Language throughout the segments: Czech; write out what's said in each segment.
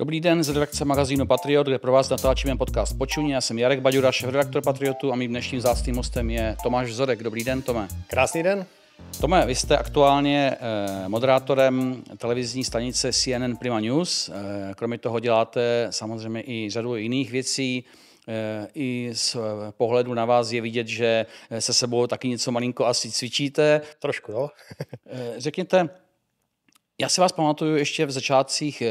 Dobrý den z redakce magazínu Patriot, kde pro vás natáčíme podcast Počuně. Já jsem Jarek Baďura, šef-redaktor Patriotu a mým dnešním zácným hostem je Tomáš Zorek. Dobrý den, Tome. Krásný den. Tome, vy jste aktuálně eh, moderátorem televizní stanice CNN Prima News. Eh, kromě toho děláte samozřejmě i řadu jiných věcí. Eh, I z pohledu na vás je vidět, že se sebou taky něco malinko asi cvičíte. Trošku, jo. No. Řekněte, já si vás pamatuju ještě v začátcích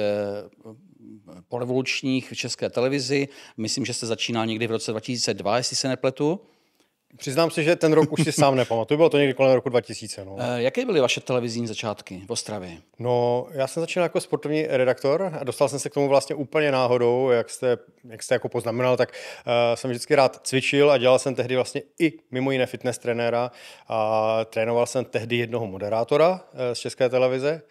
revolučních v České televizi. Myslím, že se začínal někdy v roce 2002, jestli se nepletu. Přiznám se, že ten rok už si sám nepamatuju, bylo to někdy kolem roku 2000. No. E, jaké byly vaše televizní začátky v Ostravě? No, já jsem začínal jako sportovní redaktor a dostal jsem se k tomu vlastně úplně náhodou, jak jste, jak jste jako poznamenal, tak uh, jsem vždycky rád cvičil a dělal jsem tehdy vlastně i mimo jiné fitness trenéra a trénoval jsem tehdy jednoho moderátora uh, z České televize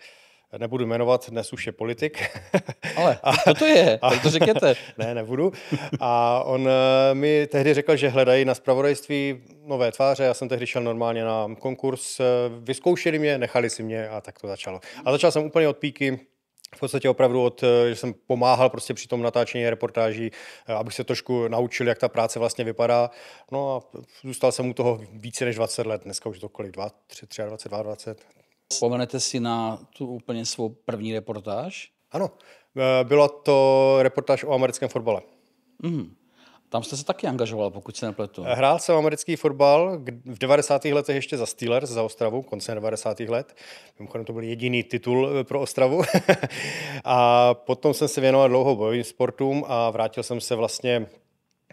nebudu jmenovat, dnes už je politik. Ale a, to, to je, a, tak to řekněte. Ne, nebudu. A on eh, mi tehdy řekl, že hledají na spravodajství nové tváře. Já jsem tehdy šel normálně na konkurs, eh, vyzkoušeli mě, nechali si mě a tak to začalo. A začal jsem úplně od píky, v podstatě opravdu od, eh, že jsem pomáhal prostě při tom natáčení reportáží, abych se trošku naučil, jak ta práce vlastně vypadá. No a zůstal jsem u toho více než 20 let, dneska už to kolik, 2, 3, 23, 22, 20, Vzpomenete si na tu úplně svou první reportáž? Ano, e, byla to reportáž o americkém fotbale. Mm. Tam jste se taky angažoval, pokud se nepletu. E, hrál jsem americký fotbal v 90. letech ještě za Steelers, za Ostravu, koncem 90. let. Mimochodem to byl jediný titul e, pro Ostravu. a potom jsem se věnoval dlouho bojovým sportům a vrátil jsem se vlastně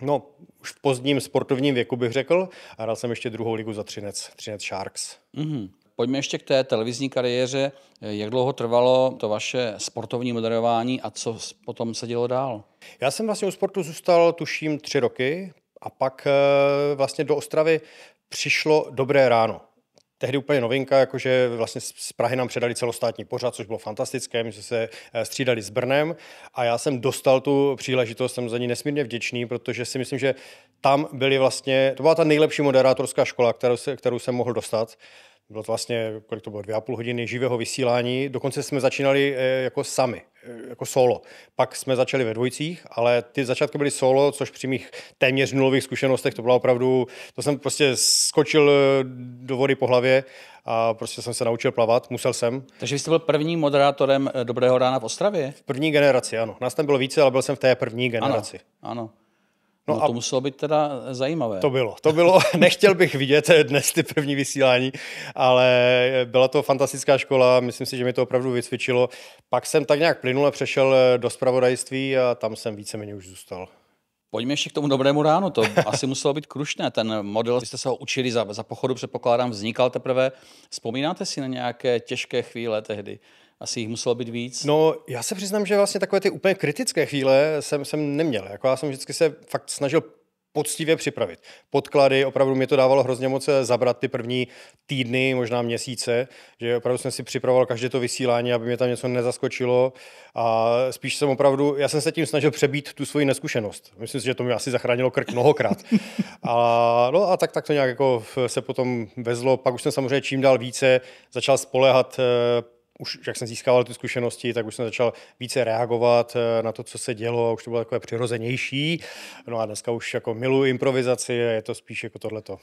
No, už v pozdním sportovním věku bych řekl. A hrál jsem ještě druhou ligu za Třinec, Třinec Sharks. Mm-hmm. Pojďme ještě k té televizní kariéře. Eh, jak dlouho trvalo to vaše sportovní moderování a co potom se dělo dál? Já jsem vlastně u sportu zůstal, tuším, tři roky a pak eh, vlastně do Ostravy přišlo Dobré ráno tehdy úplně novinka, jakože vlastně z Prahy nám předali celostátní pořad, což bylo fantastické, my jsme se eh, střídali s Brnem a já jsem dostal tu příležitost, jsem za ní nesmírně vděčný, protože si myslím, že tam byly vlastně, to byla ta nejlepší moderátorská škola, kterou, se, kterou jsem mohl dostat bylo to vlastně, kolik to bylo, dvě a půl hodiny živého vysílání. Dokonce jsme začínali eh, jako sami, eh, jako solo. Pak jsme začali ve dvojicích, ale ty začátky byly solo, což při mých téměř nulových zkušenostech to bylo opravdu, to jsem prostě skočil eh, do vody po hlavě a prostě jsem se naučil plavat, musel jsem. Takže vy jste byl prvním moderátorem Dobrého rána v Ostravě? V první generaci, ano. Nás tam bylo více, ale byl jsem v té první generaci. Ano, ano. No, no a to muselo být teda zajímavé. To bylo, to bylo. Nechtěl bych vidět dnes ty první vysílání, ale byla to fantastická škola, myslím si, že mi to opravdu vycvičilo. Pak jsem tak nějak plynule přešel do spravodajství a tam jsem víceméně už zůstal. Pojďme ještě k tomu dobrému ránu, to asi muselo být krušné. Ten model, jste se ho učili za, za pochodu, předpokládám, vznikal teprve. Vzpomínáte si na nějaké těžké chvíle tehdy? asi jich muselo být víc? No, já se přiznám, že vlastně takové ty úplně kritické chvíle jsem, jsem neměl. Jako já jsem vždycky se fakt snažil poctivě připravit. Podklady, opravdu mě to dávalo hrozně moc eh, zabrat ty první týdny, možná měsíce, že opravdu jsem si připravoval každé to vysílání, aby mě tam něco nezaskočilo a spíš jsem opravdu, já jsem se tím snažil přebít tu svoji neskušenost. Myslím si, že to mi asi zachránilo krk mnohokrát. A, no a tak, tak to nějak jako se potom vezlo. Pak už jsem samozřejmě čím dál více začal spolehat eh, už jak jsem získával ty zkušenosti, tak už jsem začal více reagovat eh, na to, co se dělo, už to bylo takové přirozenější. No a dneska už jako miluji improvizaci, je to spíš jako tohleto.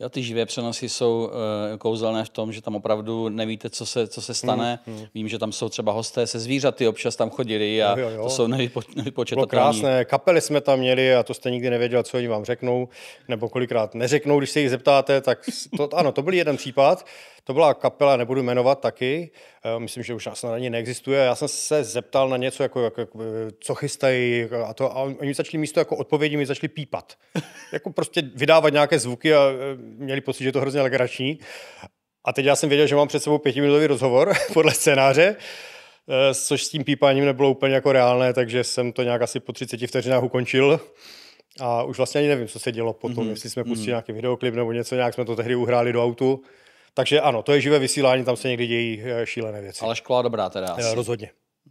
Jo, ty živé přenosy jsou uh, kouzelné v tom, že tam opravdu nevíte, co se, co se hmm, stane. Hmm, hmm. Vím, že tam jsou třeba hosté se zvířaty, občas tam chodili a jo, jo, jo. to jsou nevypo, nevypočetatelné. krásné, kapely jsme tam měli a to jste nikdy nevěděl, co oni vám řeknou, nebo kolikrát neřeknou, když se jich zeptáte, tak to, ano, to byl jeden případ. To byla kapela, nebudu jmenovat taky, eh, myslím, že už na ní neexistuje. Já jsem se zeptal na něco, jako, jako eh, co chystají a to, a oni začali místo jako odpovědi mi začali pípat. Jako prostě vydávat nějaké zvuky a měli pocit, že je to hrozně legrační. A teď já jsem věděl, že mám před sebou pětiminutový rozhovor podle scénáře, eh, což s tím pípáním nebylo úplně jako reálné, takže jsem to nějak asi po 30 vteřinách ukončil. A už vlastně ani nevím, co se dělo potom, mm-hmm. jestli jsme pustili mm-hmm. nějaký videoklip nebo něco, nějak jsme to tehdy uhráli do autu. Takže ano, to je živé vysílání, tam se někdy dějí eh, šílené věci. Ale škola dobrá teda eh, asi. Rozhodně.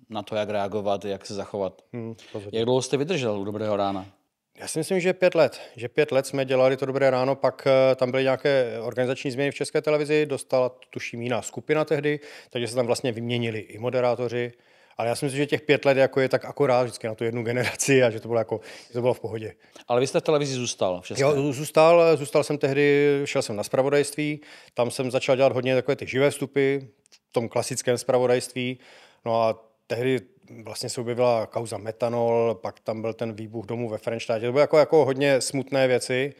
Na to, jak reagovat, jak se zachovat. Hmm, jak dlouho jste vydržel u Dobrého rána? Já si myslím, že pět let. Že pět let jsme dělali to dobré ráno, pak eh, tam byly nějaké organizační změny v České televizi, dostala tuším jiná skupina tehdy, takže se tam vlastně vyměnili i moderátoři. Ale já si myslím, že těch pět let jako je tak akorát vždycky na tu jednu generaci a že to bylo, jako, že to bylo v pohodě. Ale vy jste v televizi zůstal? V jo, zůstal, zůstal jsem tehdy, šel jsem na spravodajství, tam jsem začal dělat hodně takové ty živé vstupy v tom klasickém spravodajství. No a tehdy vlastně se objevila kauza metanol, pak tam byl ten výbuch domů ve Frenštátě. To byly jako, jako hodně smutné věci,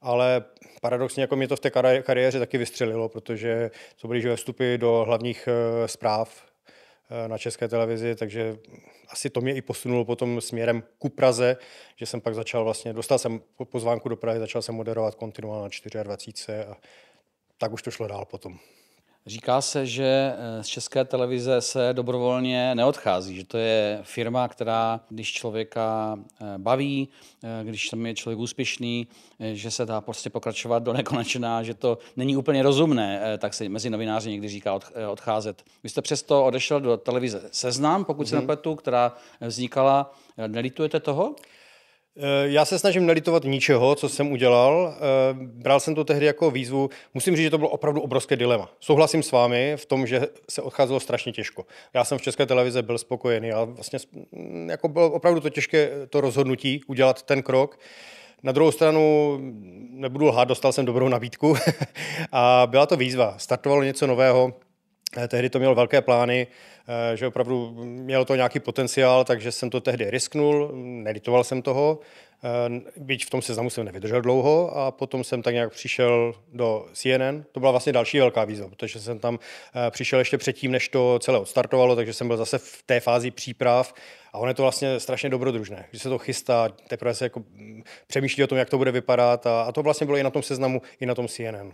ale paradoxně jako mě to v té kariéře taky vystřelilo, protože to byly živé vstupy do hlavních eh, zpráv eh, na české televizi, takže asi to mě i posunulo potom směrem ku Praze, že jsem pak začal vlastně, dostal jsem pozvánku do Prahy, začal jsem moderovat kontinuálně na 24 a tak už to šlo dál potom. Říká se, že eh, z české televize se dobrovolně neodchází, že to je firma, která, když člověka eh, baví, eh, když tam je člověk úspěšný, že se dá prostě pokračovat do nekonečná, že to není úplně rozumné, tak se mezi novináři někdy říká odcházet. Vy jste přesto odešel do televize Seznam, pokud mm-hmm. se mhm. která vznikala. Nelitujete toho? Eh, já se snažím nelitovat ničeho, co jsem udělal. Eh, bral jsem to tehdy jako výzvu. Musím říct, že to bylo opravdu obrovské dilema. Souhlasím s vámi v tom, že se odcházelo strašně těžko. Já jsem v České televize byl spokojený a vlastně mm, jako bylo opravdu to těžké to rozhodnutí udělat ten krok. Na druhou stranu, mm, nebudu lhát, dostal jsem dobrou nabídku a byla to výzva. Startovalo něco nového, Eh, tehdy to měl velké plány, eh, že opravdu mělo to nějaký potenciál, takže jsem to tehdy risknul, nelitoval jsem toho, eh, byť v tom seznamu jsem nevydržel dlouho a potom jsem tak nějak přišel do CNN. To byla vlastně další velká výzva, protože jsem tam přišel ještě předtím, než to celé odstartovalo, takže jsem byl zase v té fázi příprav a ono je to vlastně strašně dobrodružné, že se to chystá, teprve se jako mm, přemýšlí o tom, jak to bude vypadat a, a to vlastně bylo i na tom seznamu, i na tom CNN.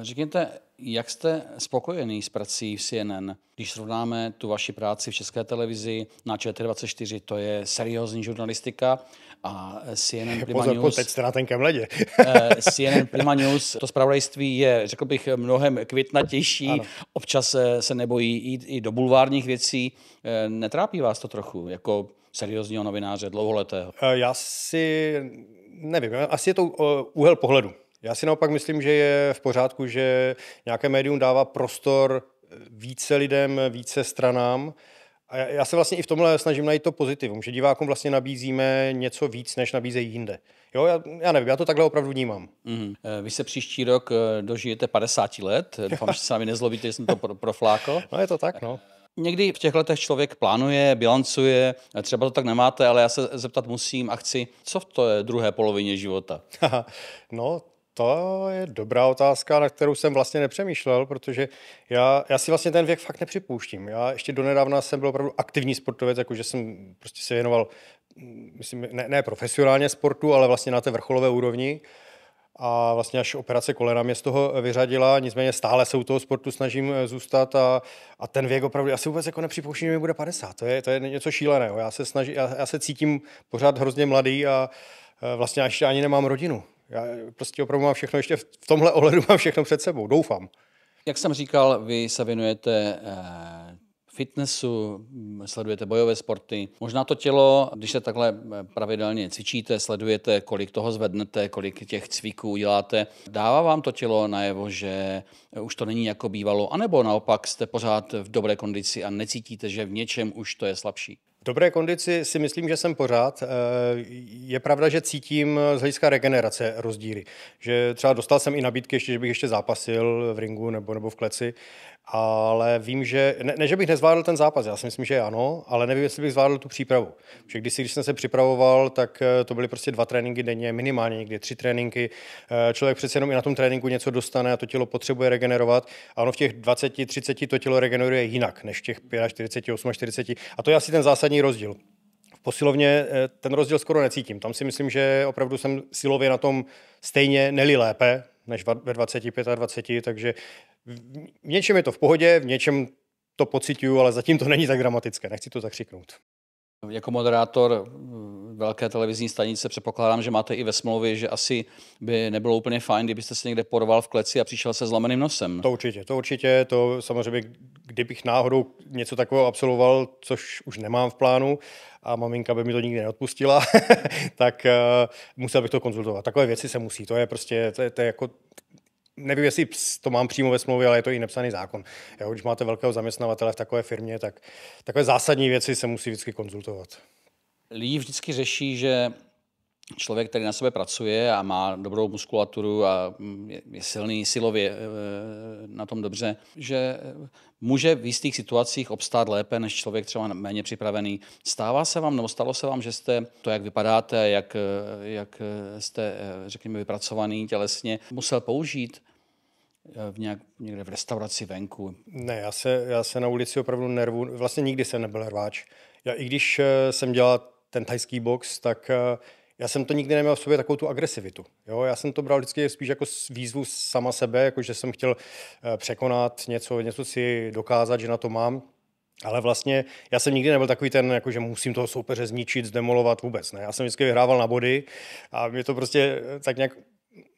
No řekněte, jak jste spokojený s prací v CNN? Když srovnáme tu vaši práci v České televizi na ČT24, to je seriózní žurnalistika a CNN Prima Pozor, News... teď jste na tenkém ledě. Eh, CNN Prima News, to zpravodajství je, řekl bych, mnohem květnatější. Ano. Občas eh, se nebojí jít i do bulvárních věcí. Eh, netrápí vás to trochu jako seriózního novináře dlouholetého? Já si nevím, asi je to úhel pohledu. Já si naopak myslím, že je v pořádku, že nějaké médium dává prostor více lidem, více stranám. A já se vlastně i v tomhle snažím najít to pozitivum, že divákům vlastně nabízíme něco víc, než nabízejí jinde. Jo, já, já nevím, já to takhle opravdu vnímám. Mm. Vy se příští rok eh, dožijete 50 let, doufám, že se sami nezlobíte, že jsem to pro, proflákl. No je to tak, no. Někdy v těch letech člověk plánuje, bilancuje, třeba to tak nemáte, ale já se zeptat musím a chci, co v té druhé polovině života? no, to je dobrá otázka, na kterou jsem vlastně nepřemýšlel, protože já, já si vlastně ten věk fakt nepřipouštím. Já ještě donedávna jsem byl opravdu aktivní sportovec, jakože jsem prostě se věnoval, myslím, ne, ne profesionálně sportu, ale vlastně na té vrcholové úrovni a vlastně až operace kolena mě z toho vyřadila, nicméně stále se u toho sportu snažím eh, zůstat a, a ten věk opravdu, já si vůbec jako nepřipouštím, že mi bude 50, to je, to je něco šíleného, já se, snažím, já, já se cítím pořád hrozně mladý a eh, vlastně až ani nemám rodinu, já prostě opravdu mám všechno ještě v tomhle ohledu mám všechno před sebou, doufám. Jak jsem říkal, vy se věnujete eh, fitnessu, sledujete bojové sporty. Možná to tělo, když se takhle eh, pravidelně cvičíte, sledujete, kolik toho zvednete, kolik těch cviků uděláte, dává vám to tělo najevo, že eh, už to není jako bývalo, anebo naopak jste pořád v dobré kondici a necítíte, že v něčem už to je slabší? V dobré kondici si myslím, že jsem pořád. Eh, je pravda, že cítím eh, z hlediska regenerace rozdíly. Že třeba dostal jsem i nabídky, ještě, že bych ještě zápasil v ringu nebo, nebo v kleci ale vím, že ne, ne, že bych nezvládl ten zápas, já si myslím, že ano, ale nevím, jestli bych zvládl tu přípravu. Protože když, když jsem se připravoval, tak eh, to byly prostě dva tréninky denně, minimálně někdy tři tréninky. Eh, člověk přece jenom i na tom tréninku něco dostane a to tělo potřebuje regenerovat. A ono v těch 20, 30 to tělo regeneruje jinak než v těch 45, 48, 40. A to je asi ten zásadní rozdíl posilovně eh, ten rozdíl skoro necítím. Tam si myslím, že opravdu jsem silově na tom stejně, neli lépe, než ve 25 a 20, takže v něčem je to v pohodě, v něčem to pocituju, ale zatím to není tak dramatické, nechci to zakřiknout. Jako moderátor velké televizní stanice předpokládám, že máte i ve smlouvě, že asi by nebylo úplně fajn, kdybyste se někde porval v kleci a přišel se zlomeným nosem. To určitě, to určitě, to samozřejmě, kdybych náhodou něco takového absolvoval, což už nemám v plánu, a maminka by mi to nikdy neodpustila, tak uh, musel bych to konzultovat. Takové věci se musí, to je prostě, to je, to je jako nevím, jestli to mám přímo ve smlouvě, ale je to i nepsaný zákon. Jo, když máte velkého zaměstnavatele v takové firmě, tak takové zásadní věci se musí vždycky konzultovat. Lidi vždycky řeší, že člověk, který na sebe pracuje a má dobrou muskulaturu a mm, je silný silově e, na tom dobře, že může v jistých situacích obstát lépe než člověk třeba méně připravený. Stává se vám, nebo stalo se vám, že jste to, jak vypadáte, jak, e, jak e, jste, řekněme, vypracovaný tělesně, musel použít v nějak, někde v restauraci venku? Ne, já se, já se na ulici opravdu nervu. Vlastně nikdy jsem nebyl rváč. Já i když jsem dělal ten thajský box, tak já jsem to nikdy neměl v sobě takovou tu agresivitu. Jo? Já jsem to bral vždycky spíš jako výzvu sama sebe, jako že jsem chtěl eh, překonat něco, něco si dokázat, že na to mám. Ale vlastně já jsem nikdy nebyl takový ten, jako že musím toho soupeře zničit, zdemolovat vůbec. Ne? Já jsem vždycky vyhrával na body a mě to prostě eh, tak nějak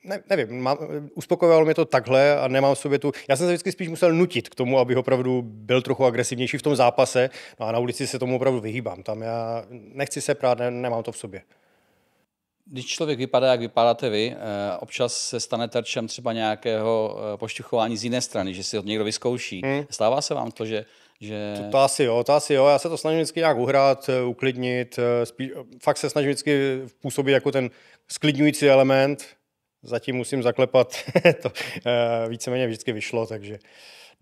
ne, nevím, má, uspokojovalo mě to takhle a nemám v sobě tu... Já jsem se vždycky spíš musel nutit k tomu, aby opravdu byl trochu agresivnější v tom zápase, no a na ulici se tomu opravdu vyhýbám. Tam já nechci se prát, ne, nemám to v sobě když člověk vypadá, jak vypadáte vy, eh, občas se stane terčem třeba nějakého eh, pošťuchování z jiné strany, že si od někdo vyzkouší. Hmm. Stává se vám to, že že... To, to, asi jo, to asi jo. Já se to snažím vždycky nějak uhrát, eh, uklidnit. Spíš, fakt se snažím vždycky působit jako ten sklidňující element. Zatím musím zaklepat, to víceméně vždycky vyšlo, takže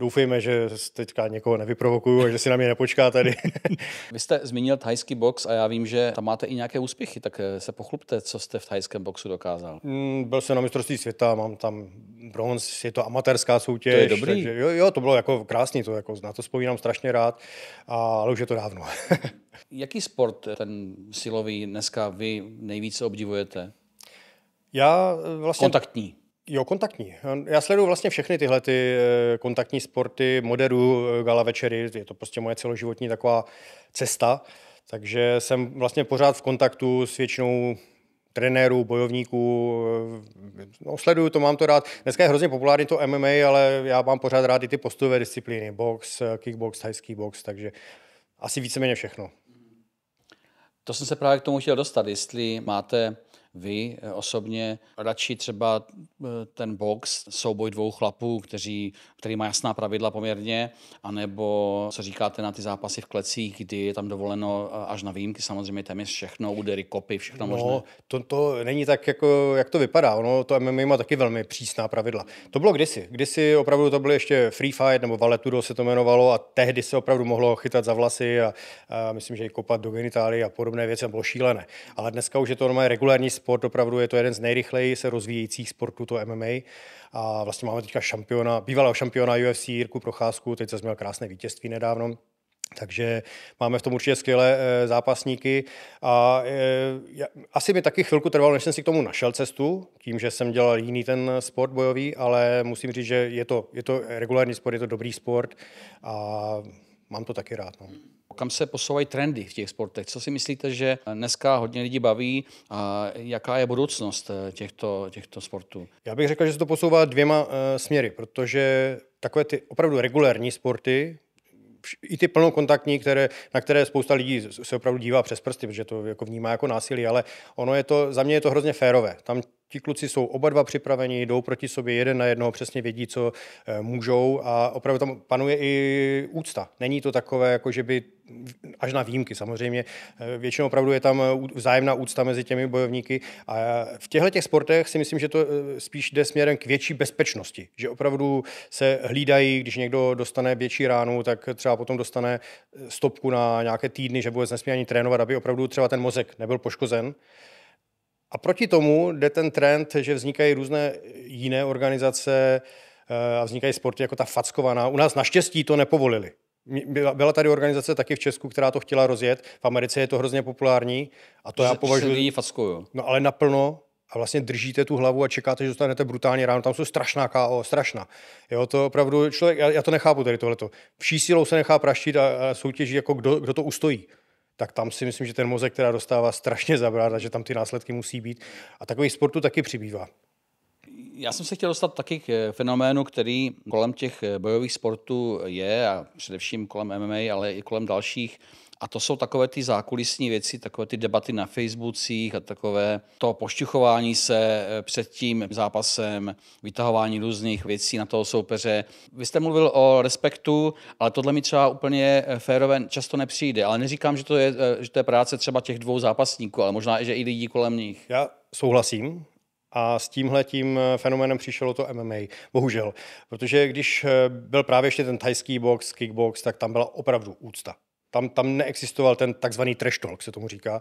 Doufejme, že teďka někoho nevyprovokuju a že si na mě nepočká tady. Vy jste zmínil thajský box a já vím, že tam máte i nějaké úspěchy, tak eh, se pochlubte, co jste v thajském boxu dokázal. Mm, byl jsem na mistrovství světa, mám tam bronz, je to amatérská soutěž. To je dobrý. Takže, jo, jo, to bylo jako krásný, to jako, na to vzpomínám strašně rád, a, ale už je to dávno. Jaký sport eh, ten silový dneska vy nejvíce obdivujete? Já eh, vlastně... Kontaktní. Jo, kontaktní. Já sleduju vlastně všechny tyhle ty eh, kontaktní sporty, moderu eh, gala večery, je to prostě moje celoživotní taková cesta, takže jsem vlastně pořád v kontaktu s většinou trenérů, bojovníků, eh, no, sleduju to, mám to rád. Dneska je hrozně populární to MMA, ale já mám pořád rád i ty postové disciplíny, box, kickbox, thajský box, takže asi víceméně všechno. To jsem se právě k tomu chtěl dostat, jestli máte vy eh, osobně radši třeba eh, ten box, souboj dvou chlapů, kteří, který má jasná pravidla poměrně, anebo co říkáte na ty zápasy v klecích, kdy je tam dovoleno eh, až na výjimky samozřejmě je všechno, údery, kopy, všechno no, možné? To, to není tak, jako, jak to vypadá. Ono, to MMA má taky velmi přísná pravidla. To bylo kdysi. Kdysi opravdu to bylo ještě free fight nebo valetudo se to jmenovalo a tehdy se opravdu mohlo chytat za vlasy a, a myslím, že i kopat do genitálií a podobné věci bylo šílené. Ale dneska už je to normálně regulární sport, opravdu je to jeden z nejrychleji se rozvíjejících sportů, to MMA. A vlastně máme teďka šampiona, bývalého šampiona UFC Jirku Procházku, teď se měl krásné vítězství nedávno. Takže máme v tom určitě skvělé e, zápasníky a e, asi mi taky chvilku trvalo, než jsem si k tomu našel cestu, tím, že jsem dělal jiný ten sport bojový, ale musím říct, že je to, je to regulární sport, je to dobrý sport a mám to taky rád. No. Kam se posouvají trendy v těch sportech? Co si myslíte, že dneska hodně lidí baví a jaká je budoucnost eh, těchto, těchto sportů? Já bych řekl, že se to posouvá dvěma uh, směry, protože takové ty opravdu regulární sporty, i ty plnokontaktní, které, na které spousta lidí se opravdu dívá přes prsty, protože to jako vnímá jako násilí, ale ono je to, za mě je to hrozně férové. Tam ti kluci jsou oba dva připraveni, jdou proti sobě jeden na jednoho, přesně vědí, co eh, můžou a opravdu tam panuje i úcta. Není to takové, jako že by až na výjimky samozřejmě. Eh, většinou opravdu je tam eh, vzájemná úcta mezi těmi bojovníky a v těchto těch sportech si myslím, že to spíš jde směrem k větší bezpečnosti, že opravdu se hlídají, když někdo dostane větší ránu, tak třeba potom dostane stopku na nějaké týdny, že vůbec nesmí ani trénovat, aby opravdu třeba ten mozek nebyl poškozen. A proti tomu jde ten trend, že vznikají různé jiné organizace eh, a vznikají sporty jako ta fackovaná. U nás naštěstí to nepovolili. Byla tady organizace taky v Česku, která to chtěla rozjet. V Americe je to hrozně populární. A to že, já považuji... Že No ale naplno a vlastně držíte tu hlavu a čekáte, že dostanete brutálně ráno. Tam jsou strašná KO, strašná. Jo, to opravdu člověk, já, já to nechápu tady tohleto. Vší sílou se nechá praštit a, a soutěží, jako kdo, kdo to ustojí tak tam si myslím, že ten mozek teda dostává strašně zabrát a že tam ty následky musí být. A takových sportu taky přibývá. Já jsem se chtěl dostat taky k eh, fenoménu, který kolem těch eh, bojových sportů je a především kolem MMA, ale i kolem dalších a to jsou takové ty zákulisní věci, takové ty debaty na Facebookích a takové to pošťuchování se eh, před tím zápasem, vytahování různých věcí na toho soupeře. Vy jste mluvil o respektu, ale tohle mi třeba úplně eh, férové často nepřijde. Ale neříkám, že to je, eh, že to je práce třeba těch dvou zápasníků, ale možná, že i lidí kolem nich. Já souhlasím, a s tímhle tím fenoménem přišlo to MMA, bohužel. Protože když byl právě ještě ten tajský box, kickbox, tak tam byla opravdu úcta. Tam, tam neexistoval ten takzvaný trash talk, se tomu říká.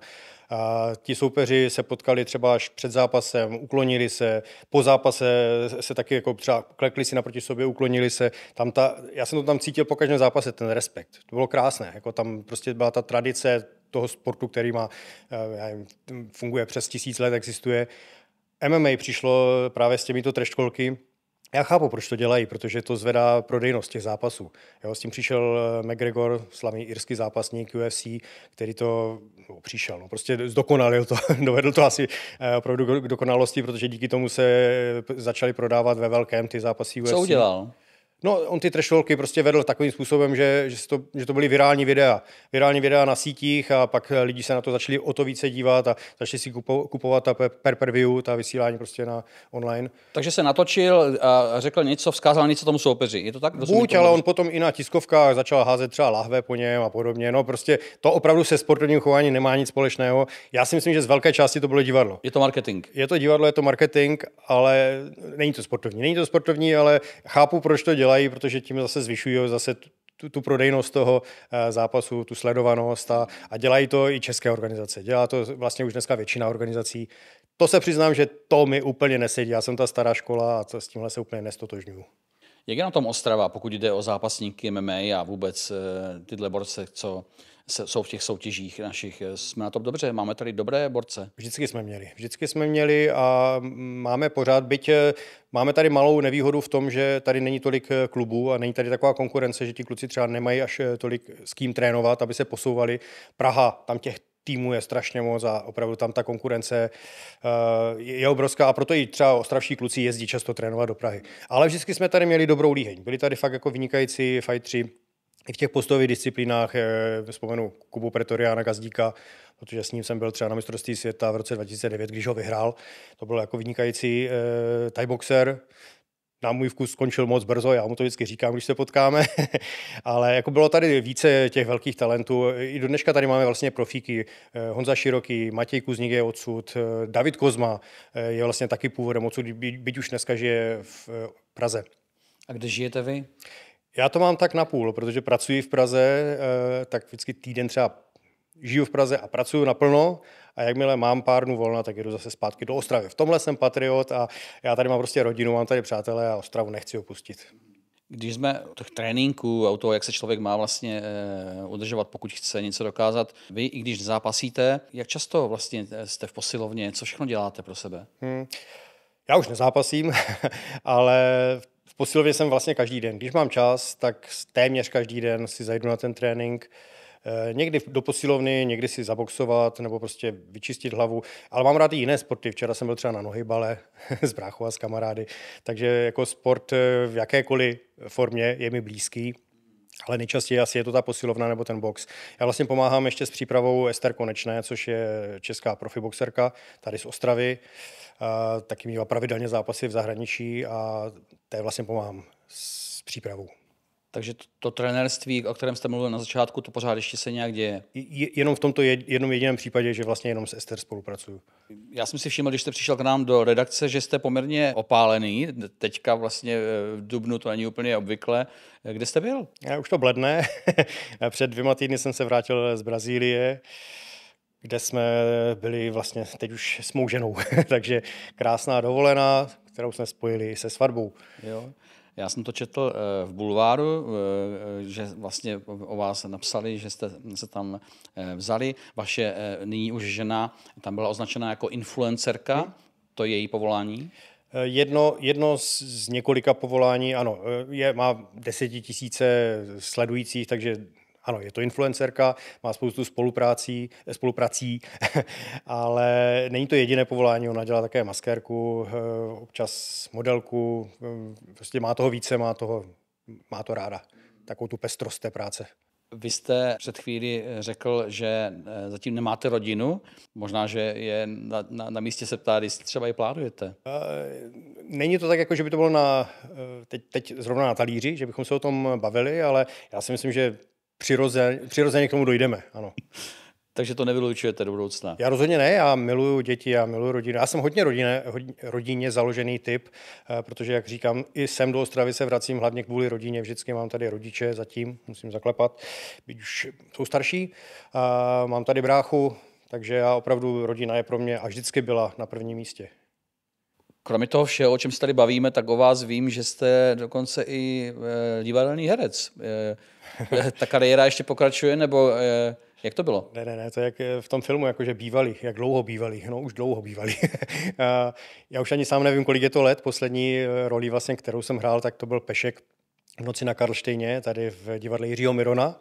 A ti soupeři se potkali třeba až před zápasem, uklonili se, po zápase se taky jako třeba klekli si naproti sobě, uklonili se. Tam ta, já jsem to tam cítil po každém zápase, ten respekt. To bylo krásné, jako tam prostě byla ta tradice toho sportu, který má, eh, já jim, funguje přes tisíc let, existuje. MMA přišlo právě s těmito treškolky, já chápu, proč to dělají, protože to zvedá prodejnost těch zápasů. Jo, s tím přišel eh, McGregor, slavný irský zápasník UFC, který to no, přišel. No, prostě zdokonalil to, dovedl to asi eh, opravdu k dokonalosti, protože díky tomu se eh, začaly prodávat ve velkém ty zápasy UFC. Co udělal? No, on ty trešolky prostě vedl takovým způsobem, že, že, to, že to byly virální videa. Virální videa na sítích a pak eh, lidi se na to začali o to více dívat a začali si kupo, kupovat ta per, per view, ta vysílání prostě na online. Takže se natočil a řekl něco, vzkázal něco tomu soupeři. Je to tak? Buď, ale on potom i na tiskovkách začal házet třeba lahve po něm a podobně. No, prostě to opravdu se sportovním chováním nemá nic společného. Já si myslím, že z velké části to bylo divadlo. Je to marketing. Je to divadlo, je to marketing, ale není to sportovní. Není to sportovní, ale chápu, proč to dělá dělají, protože tím zase zvyšují zase tu, tu prodejnost toho eh, zápasu, tu sledovanost a, a dělají to i české organizace. Dělá to vlastně už dneska většina organizací. To se přiznám, že to mi úplně nesedí. Já jsem ta stará škola a to s tímhle se úplně nestotožňuju. Jak je na tom Ostrava, pokud jde o zápasníky MMA a vůbec eh, tyhle borce, co se, jsou v těch soutěžích našich? Eh, jsme na tom dobře? Máme tady dobré borce? Vždycky jsme měli. Vždycky jsme měli a máme pořád, byť eh, máme tady malou nevýhodu v tom, že tady není tolik klubů a není tady taková konkurence, že ti kluci třeba nemají až tolik s kým trénovat, aby se posouvali. Praha, tam těch týmů je strašně moc a opravdu tam ta konkurence eh, je obrovská a proto i třeba ostravští kluci jezdí často trénovat do Prahy. Ale vždycky jsme tady měli dobrou líheň. Byli tady fakt jako vynikající fightři, i v těch postových disciplínách, eh, vzpomenu Kubu Pretoriana Gazdíka, protože s ním jsem byl třeba na mistrovství světa v roce 2009, když ho vyhrál. To byl jako vynikající eh, tajboxer, na můj vkus skončil moc brzo, já mu to vždycky říkám, když se potkáme, ale jako bylo tady více těch velkých talentů. I do dneška tady máme vlastně profíky. Eh, Honza Široký, Matěj Kuzník je odsud, eh, David Kozma eh, je vlastně taky původem odsud, byť už dneska žije v Praze. A kde žijete vy? Já to mám tak na půl, protože pracuji v Praze, tak vždycky týden třeba žiju v Praze a pracuji naplno a jakmile mám pár dnů volna, tak jedu zase zpátky do Ostravy. V tomhle jsem patriot a já tady mám prostě rodinu, mám tady přátelé a Ostravu nechci opustit. Když jsme o těch tréninků a o toho, jak se člověk má vlastně eh, udržovat, pokud chce něco dokázat, vy, i když zápasíte, jak často vlastně eh, jste v posilovně, co všechno děláte pro sebe? Hmm. Já už nezápasím, ale v posilovně jsem vlastně každý den. Když mám čas, tak téměř každý den si zajdu na ten trénink. Eh, někdy do posilovny, někdy si zaboxovat nebo prostě vyčistit hlavu, ale mám rád i jiné sporty. Včera jsem byl třeba na nohybale s bráchou a s kamarády, takže jako sport eh, v jakékoliv formě je mi blízký. Ale nejčastěji asi je to ta posilovna nebo ten box. Já vlastně pomáhám ještě s přípravou Ester Konečné, což je česká profiboxerka tady z Ostravy. A taky mývá pravidelně zápasy v zahraničí a té vlastně pomáhám s přípravou. Takže to, to trenérství, o kterém jste mluvil na začátku, to pořád ještě se nějak děje. Je, jenom v tomto jed, jednom jediném případě, že vlastně jenom s Ester spolupracuju. Já jsem si všiml, když jste přišel k nám do redakce, že jste poměrně opálený. Teďka vlastně eh, v Dubnu to není úplně obvykle. Eh, kde jste byl? Já už to bledne. Před dvěma týdny jsem se vrátil z Brazílie kde jsme byli vlastně teď už s mou ženou. Takže krásná dovolená, kterou jsme spojili se svatbou. Jo. Já jsem to četl eh, v Bulváru, eh, eh, že vlastně o vás napsali, že jste se tam vzali. Vaše nyní už žena tam byla označena jako influencerka. Hmm. To je její povolání? Jedno, jedno z, z několika povolání, ano, je, má desetitisíce sledujících, takže ano, je to influencerka, má spoustu spoluprácí, spoluprací, eh, ale není to jediné povolání. Ona dělá také maskérku, eh, občas modelku, eh, prostě má toho více, má, toho, má to ráda. Takovou tu pestrost té práce. Vy jste před chvíli řekl, že zatím nemáte rodinu. Možná, že je na, na, na místě se ptát, jestli třeba ji plánujete. Není to tak, jako že by to bylo na, teď, teď zrovna na talíři, že bychom se o tom bavili, ale já si myslím, že přirozeně, přirozeně k tomu dojdeme, ano. Takže to nevylučujete do budoucna? Já rozhodně ne, já miluju děti, já miluju rodinu. Já jsem hodně rodině rodině založený typ, eh, protože, jak říkám, i sem do Ostravy se vracím hlavně kvůli rodině. Vždycky mám tady rodiče zatím, musím zaklepat, byť už jsou starší. Mám tady bráchu, takže já opravdu rodina je pro mě a vždycky byla na prvním místě. Kromě toho všeho, o čem se tady bavíme, tak o vás vím, že jste dokonce i e, divadelní herec. E, ta kariéra ještě pokračuje, nebo e, jak to bylo? Ne, ne, ne, to je jak v tom filmu, jakože bývali, jak dlouho bývali. no už dlouho bývali. Já už ani sám nevím, kolik je to let, poslední roli vlastně, kterou jsem hrál, tak to byl Pešek v noci na Karlštejně, tady v divadle Jiřího Mirona.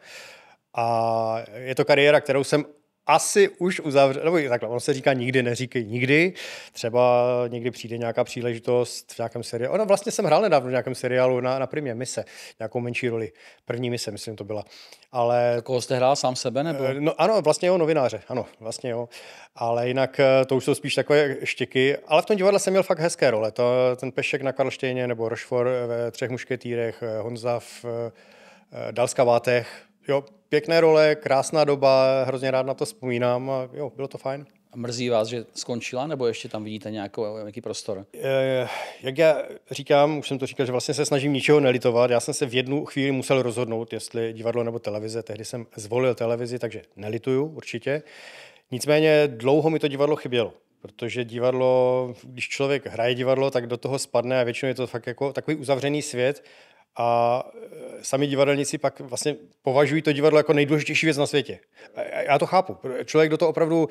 A je to kariéra, kterou jsem asi už uzavřel, nebo takhle, ono se říká nikdy, neříkej nikdy, třeba někdy přijde nějaká příležitost v nějakém seriálu, ono vlastně jsem hrál nedávno v nějakém seriálu na, na primě mise, nějakou menší roli, první mise, myslím, to byla. Ale... Koho jste hrál sám sebe, nebo? Eh, no ano, vlastně jo, novináře, ano, vlastně jo. Ale jinak eh, to už jsou spíš takové štěky, ale v tom divadle jsem měl fakt hezké role, to, ten Pešek na Karlštejně, nebo Rošfor eh, ve Třech mušketýrech, Honza v Dalska Vátech, jo, pěkné role, krásná doba, hrozně rád na to vzpomínám a jo, bylo to fajn. A mrzí vás, že skončila, nebo ještě tam vidíte nějakou, nějaký prostor? Eh, jak já říkám, už jsem to říkal, že vlastně se snažím ničeho nelitovat. Já jsem se v jednu chvíli musel rozhodnout, jestli divadlo nebo televize. Tehdy jsem zvolil televizi, takže nelituju určitě. Nicméně dlouho mi to divadlo chybělo protože divadlo, když člověk hraje divadlo, tak do toho spadne a většinou je to fakt jako takový uzavřený svět, a e, sami divadelníci pak vlastně považují to divadlo jako nejdůležitější věc na světě. Já to chápu. Člověk do toho opravdu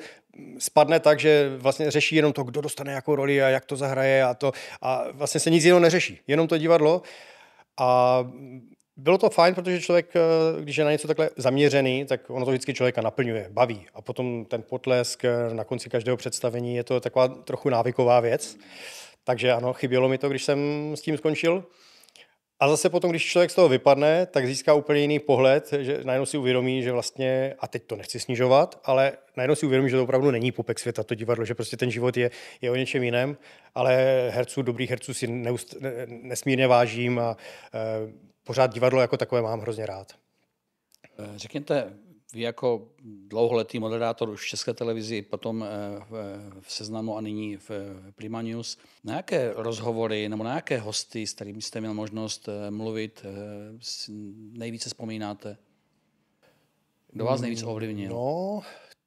spadne tak, že vlastně řeší jenom to, kdo dostane jakou roli a jak to zahraje a to. A vlastně se nic jiného neřeší. Jenom to divadlo. A bylo to fajn, protože člověk, e, když je na něco takhle zaměřený, tak ono to vždycky člověka naplňuje, baví. A potom ten potlesk e, na konci každého představení je to taková trochu návyková věc. Takže ano, chybělo mi to, když jsem s tím skončil. A zase potom, když člověk z toho vypadne, tak získá úplně jiný pohled, že najednou si uvědomí, že vlastně, a teď to nechci snižovat, ale najednou si uvědomí, že to opravdu není popek světa, to divadlo, že prostě ten život je, je o něčem jiném, ale herců, dobrých herců si neust, ne, nesmírně vážím a e, pořád divadlo jako takové mám hrozně rád. Eh, řekněte, vy jako dlouholetý moderátor už v České televizi, potom eh, eh, v Seznamu a nyní v eh, Prima News, na jaké rozhovory nebo na jaké hosty, s kterými jste měl možnost mluvit, nejvíce vzpomínáte? Kdo vás nejvíc mm, ovlivnil? No,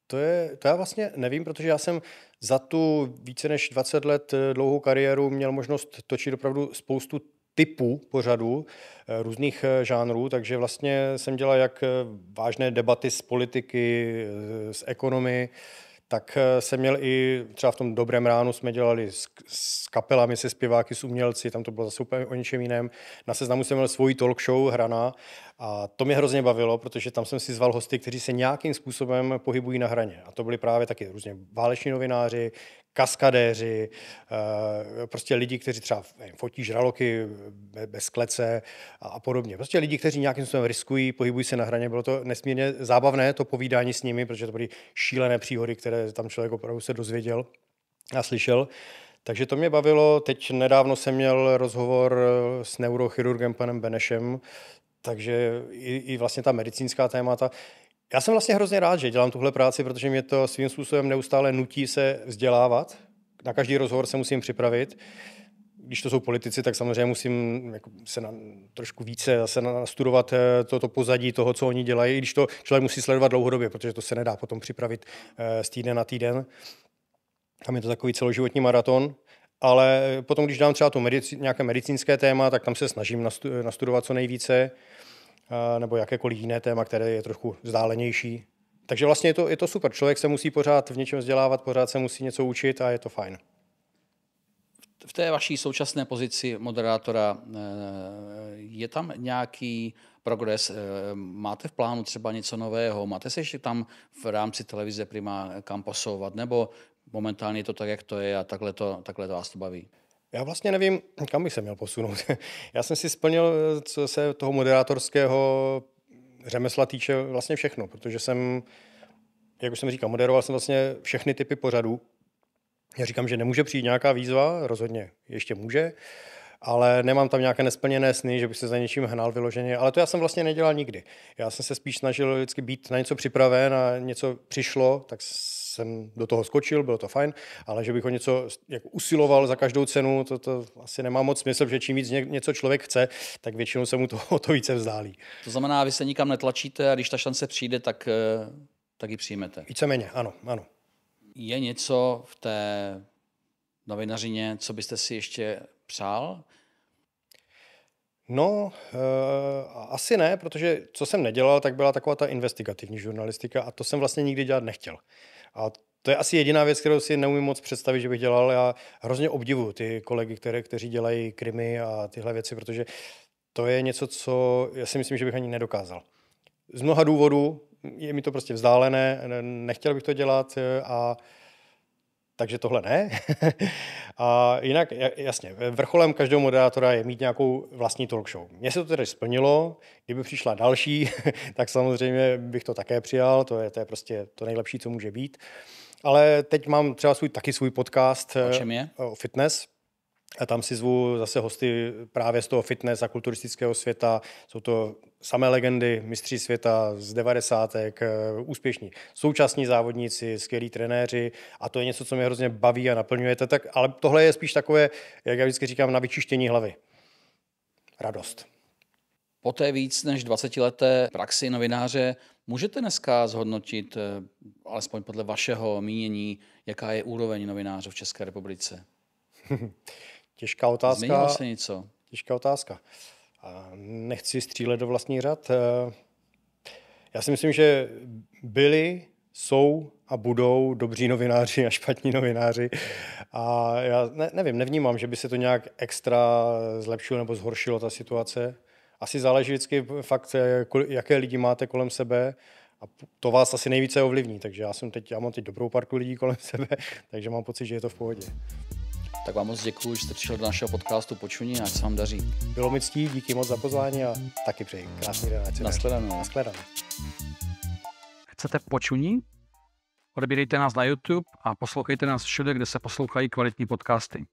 to, je, to já vlastně nevím, protože já jsem za tu více než 20 let dlouhou kariéru měl možnost točit opravdu spoustu typu pořadů eh, různých eh, žánrů, takže vlastně jsem dělal jak eh, vážné debaty z politiky, z ekonomii, tak jsem měl i třeba v tom dobrém ránu jsme dělali s, s kapelami, se zpěváky, s umělci, tam to bylo zase úplně o ničem jiném. Na seznamu jsem měl svoji talk show Hrana a to mě hrozně bavilo, protože tam jsem si zval hosty, kteří se nějakým způsobem pohybují na hraně. A to byli právě taky různě váleční novináři, kaskadéři, eh, prostě lidi, kteří třeba fotí žraloky bez klece a podobně. Prostě lidi, kteří nějakým způsobem riskují, pohybují se na hraně. Bylo to nesmírně zábavné, to povídání s nimi, protože to byly šílené příhody, které tam člověk opravdu se dozvěděl a slyšel. Takže to mě bavilo. Teď nedávno jsem měl rozhovor s neurochirurgem panem Benešem, takže i, i vlastně ta medicínská témata. Já jsem vlastně hrozně rád, že dělám tuhle práci, protože mě to svým způsobem neustále nutí se vzdělávat. Na každý rozhovor se musím připravit. Když to jsou politici, tak samozřejmě musím jako se na, trošku více zase nastudovat eh, toto to pozadí toho, co oni dělají, i když to člověk musí sledovat dlouhodobě, protože to se nedá potom připravit eh, z týdne na týden. Tam je to takový celoživotní maraton. Ale potom, když dám třeba tu medici, nějaké medicínské téma, tak tam se snažím nastudovat co nejvíce nebo jakékoliv jiné téma, které je trošku vzdálenější. Takže vlastně je to, je to super. Člověk se musí pořád v něčem vzdělávat, pořád se musí něco učit a je to fajn. V té vaší současné pozici moderátora eh, je tam nějaký progres? Eh, máte v plánu třeba něco nového? Máte se ještě tam v rámci televize Prima kam posouvat? Nebo momentálně je to tak, jak to je a takhle to, takhle to vás to baví? Já vlastně nevím, kam bych se měl posunout. Já jsem si splnil, co se toho moderátorského řemesla týče, vlastně všechno, protože jsem, jak už jsem říkal, moderoval jsem vlastně všechny typy pořadů. Já říkám, že nemůže přijít nějaká výzva, rozhodně ještě může, ale nemám tam nějaké nesplněné sny, že bych se za něčím hnal vyloženě. Ale to já jsem vlastně nedělal nikdy. Já jsem se spíš snažil vždycky být na něco připraven a něco přišlo, tak jsem do toho skočil, bylo to fajn, ale že bych o něco jako usiloval za každou cenu, to, to asi nemá moc smysl, že čím víc něco člověk chce, tak většinou se mu to o to více vzdálí. To znamená, vy se nikam netlačíte a když ta šance přijde, tak, eh, tak ji přijmete. Víceméně, ano, ano. Je něco v té novinařině, co byste si ještě přál? No, e, asi ne, protože co jsem nedělal, tak byla taková ta investigativní žurnalistika a to jsem vlastně nikdy dělat nechtěl. A to je asi jediná věc, kterou si neumím moc představit, že bych dělal. Já hrozně obdivu ty kolegy, které, kteří dělají krimi a tyhle věci, protože to je něco, co já si myslím, že bych ani nedokázal. Z mnoha důvodů je mi to prostě vzdálené, nechtěl bych to dělat a takže tohle ne. A jinak, jasně, vrcholem každého moderátora je mít nějakou vlastní talk show. Mně se to tedy splnilo, kdyby přišla další, tak samozřejmě bych to také přijal, to je, to je prostě to nejlepší, co může být. Ale teď mám třeba svůj, taky svůj podcast. O eh, čem je? O fitness. A tam si zvu zase hosty právě z toho fitness a kulturistického světa. Jsou to samé legendy, mistří světa z devadesátek, eh, úspěšní současní závodníci, skvělí trenéři a to je něco, co mě hrozně baví a naplňujete. Tak, ale tohle je spíš takové, jak já vždycky říkám, na vyčištění hlavy. Radost. Po té víc než 20-leté praxi novináře můžete dneska zhodnotit, eh, alespoň podle vašeho mínění, jaká je úroveň novinářů v České republice? Těžká otázka. Změnilo se něco? Těžká otázka. Uh, a nechci střílet do vlastní řad. Eh, já si myslím, že byli, jsou a budou dobří novináři a špatní novináři. A já ne, nevím, nevnímám, že by se to nějak extra zlepšilo nebo zhoršilo ta situace. Asi záleží vždycky fakt, eh, jaké lidi máte kolem sebe a to vás asi nejvíce ovlivní. Takže já jsem teď, já mám teď dobrou partu lidí kolem sebe, takže mám pocit, že je to v pohodě. Tak vám moc děkuji, že jste přišel do našeho podcastu Počuní, ať se vám daří. Bylo mi ctí, díky moc za pozvání a taky přeji krásný den. Nasledanou. Nasledanou. Chcete Počuní? Odebírejte nás na YouTube a poslouchejte nás všude, kde se poslouchají kvalitní podcasty.